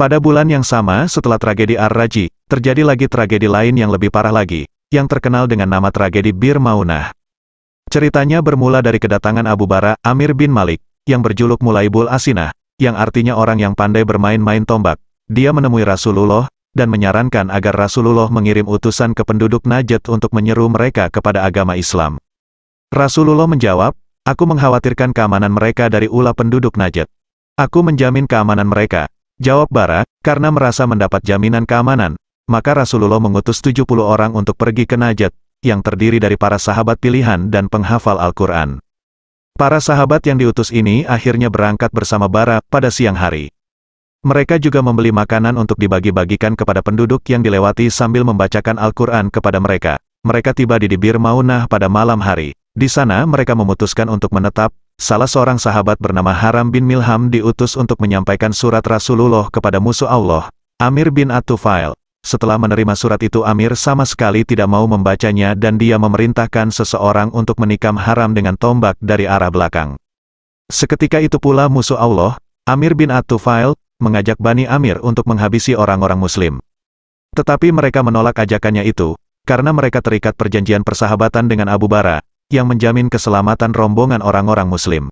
Pada bulan yang sama setelah tragedi Ar-Raji, terjadi lagi tragedi lain yang lebih parah lagi, yang terkenal dengan nama tragedi Bir Maunah. Ceritanya bermula dari kedatangan Abu Bara, Amir bin Malik, yang berjuluk Mulaibul Asinah, yang artinya orang yang pandai bermain-main tombak. Dia menemui Rasulullah, dan menyarankan agar Rasulullah mengirim utusan ke penduduk Najd untuk menyeru mereka kepada agama Islam. Rasulullah menjawab, Aku mengkhawatirkan keamanan mereka dari ulah penduduk Najd. Aku menjamin keamanan mereka, Jawab Bara, karena merasa mendapat jaminan keamanan, maka Rasulullah mengutus 70 orang untuk pergi ke Najat, yang terdiri dari para sahabat pilihan dan penghafal Al-Quran. Para sahabat yang diutus ini akhirnya berangkat bersama Bara pada siang hari. Mereka juga membeli makanan untuk dibagi-bagikan kepada penduduk yang dilewati sambil membacakan Al-Quran kepada mereka. Mereka tiba di Dibir Maunah pada malam hari. Di sana mereka memutuskan untuk menetap, salah seorang sahabat bernama Haram bin Milham diutus untuk menyampaikan surat Rasulullah kepada musuh Allah, Amir bin Atufail. Setelah menerima surat itu Amir sama sekali tidak mau membacanya dan dia memerintahkan seseorang untuk menikam haram dengan tombak dari arah belakang. Seketika itu pula musuh Allah, Amir bin Atufail, mengajak Bani Amir untuk menghabisi orang-orang muslim. Tetapi mereka menolak ajakannya itu, karena mereka terikat perjanjian persahabatan dengan Abu Bara, yang menjamin keselamatan rombongan orang-orang muslim.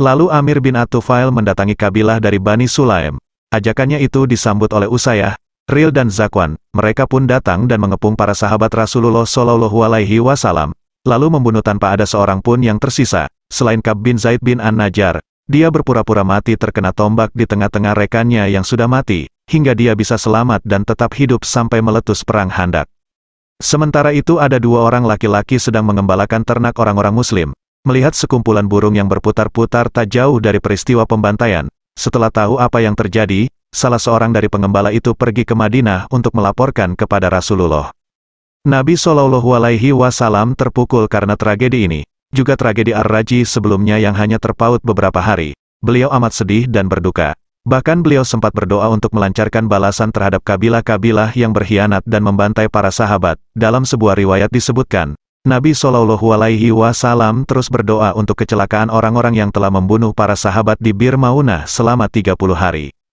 Lalu Amir bin Atufail mendatangi kabilah dari Bani Sulaim. Ajakannya itu disambut oleh Usayah, Ril dan Zakwan, mereka pun datang dan mengepung para sahabat Rasulullah Shallallahu Alaihi Wasallam, lalu membunuh tanpa ada seorang pun yang tersisa, selain Kab bin Zaid bin An-Najjar. Dia berpura-pura mati terkena tombak di tengah-tengah rekannya yang sudah mati, hingga dia bisa selamat dan tetap hidup sampai meletus perang handak. Sementara itu ada dua orang laki-laki sedang mengembalakan ternak orang-orang muslim. Melihat sekumpulan burung yang berputar-putar tak jauh dari peristiwa pembantaian, setelah tahu apa yang terjadi, salah seorang dari pengembala itu pergi ke Madinah untuk melaporkan kepada Rasulullah. Nabi Shallallahu Alaihi Wasallam terpukul karena tragedi ini. Juga tragedi Ar-Raji sebelumnya yang hanya terpaut beberapa hari. Beliau amat sedih dan berduka. Bahkan beliau sempat berdoa untuk melancarkan balasan terhadap kabilah-kabilah yang berkhianat dan membantai para sahabat. Dalam sebuah riwayat disebutkan, Nabi Shallallahu Alaihi Wasallam terus berdoa untuk kecelakaan orang-orang yang telah membunuh para sahabat di Bir Maunah selama 30 hari.